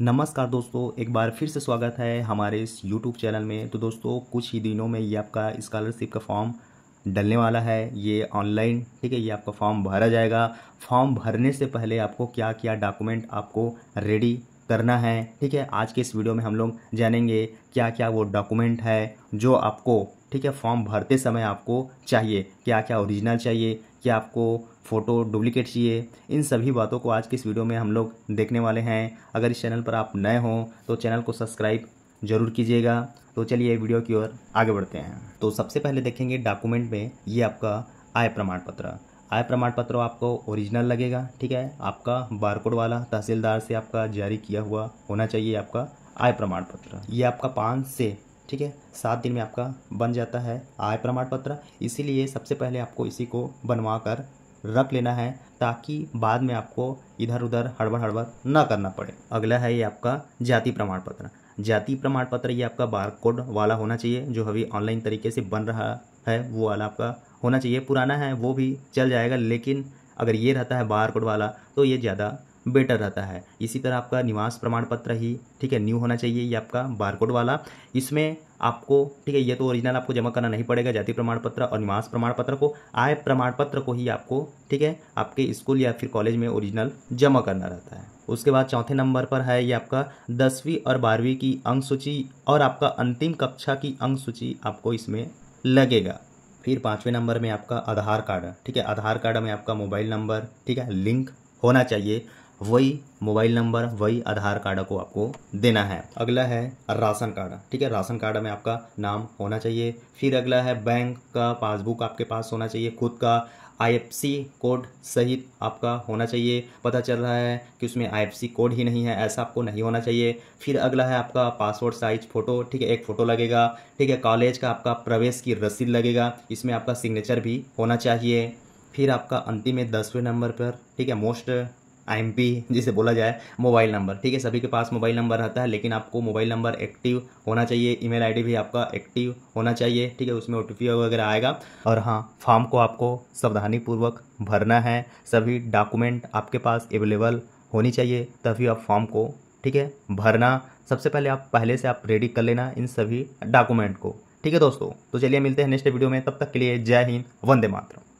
नमस्कार दोस्तों एक बार फिर से स्वागत है हमारे इस यूट्यूब चैनल में तो दोस्तों कुछ ही दिनों में ये आपका स्कॉलरशिप का फॉर्म डलने वाला है ये ऑनलाइन ठीक है ये आपका फॉर्म भरा जाएगा फॉर्म भरने से पहले आपको क्या क्या डॉक्यूमेंट आपको रेडी करना है ठीक है आज के इस वीडियो में हम लोग जानेंगे क्या क्या वो डॉक्यूमेंट है जो आपको ठीक है फॉर्म भरते समय आपको चाहिए क्या क्या ओरिजिनल चाहिए क्या आपको फ़ोटो डुप्लीकेट चाहिए इन सभी बातों को आज की इस वीडियो में हम लोग देखने वाले हैं अगर इस चैनल पर आप नए हों तो चैनल को सब्सक्राइब जरूर कीजिएगा तो चलिए वीडियो की ओर आगे बढ़ते हैं तो सबसे पहले देखेंगे डॉक्यूमेंट में ये आपका आय प्रमाण पत्र आय प्रमाण पत्र आपको ओरिजिनल लगेगा ठीक है आपका बारकोड वाला तहसीलदार से आपका जारी किया हुआ होना चाहिए आपका आय प्रमाण पत्र ये आपका पाँच से ठीक है सात दिन में आपका बन जाता है आय प्रमाण पत्र इसीलिए सबसे पहले आपको इसी को बनवा कर रख लेना है ताकि बाद में आपको इधर उधर हड़बड़ हड़बड़ ना करना पड़े अगला है ये आपका जाति प्रमाण पत्र जाति प्रमाण पत्र ये आपका बार कोड वाला होना चाहिए जो अभी ऑनलाइन तरीके से बन रहा है वो वाला आपका होना चाहिए पुराना है वो भी चल जाएगा लेकिन अगर ये रहता है बार कोड वाला तो ये ज़्यादा बेटर रहता है इसी तरह आपका निवास प्रमाण पत्र ही ठीक है न्यू होना चाहिए ये आपका बारकोड वाला इसमें आपको ठीक है ये तो ओरिजिनल आपको जमा करना नहीं पड़ेगा जाति प्रमाण पत्र और निवास प्रमाण पत्र को आय प्रमाण पत्र को ही आपको ठीक है आपके स्कूल या फिर कॉलेज में ओरिजिनल जमा करना रहता है उसके बाद चौथे नंबर पर है ये आपका दसवीं और बारहवीं की अंक सूची और आपका अंतिम कक्षा की अंक सूची आपको इसमें लगेगा फिर पाँचवें नंबर में आपका आधार कार्ड ठीक है आधार कार्ड में आपका मोबाइल नंबर ठीक है लिंक होना चाहिए वही मोबाइल नंबर वही आधार कार्ड को आपको देना है अगला है राशन कार्ड ठीक है राशन कार्ड में आपका नाम होना चाहिए फिर अगला है बैंक का पासबुक आपके पास होना चाहिए खुद का आई कोड सहित आपका होना चाहिए पता चल रहा है कि उसमें आई कोड ही नहीं है ऐसा आपको नहीं होना चाहिए फिर अगला है आपका पासपोर्ट साइज फ़ोटो ठीक है एक फ़ोटो लगेगा ठीक है कॉलेज का आपका प्रवेश की रसीद लगेगा इसमें आपका सिग्नेचर भी होना चाहिए फिर आपका अंतिम है दसवें नंबर पर ठीक है मोस्ट आई जिसे बोला जाए मोबाइल नंबर ठीक है सभी के पास मोबाइल नंबर रहता है लेकिन आपको मोबाइल नंबर एक्टिव होना चाहिए ईमेल आईडी भी आपका एक्टिव होना चाहिए ठीक है उसमें ओ वगैरह आएगा और हाँ फॉर्म को आपको सावधानीपूर्वक भरना है सभी डॉक्यूमेंट आपके पास अवेलेबल होनी चाहिए तभी आप फॉर्म को ठीक है भरना सबसे पहले आप पहले से आप रेडी कर लेना इन सभी डॉक्यूमेंट को ठीक है दोस्तों तो चलिए मिलते हैं नेक्स्ट वीडियो में तब तक के लिए जय हिंद वंदे मातरम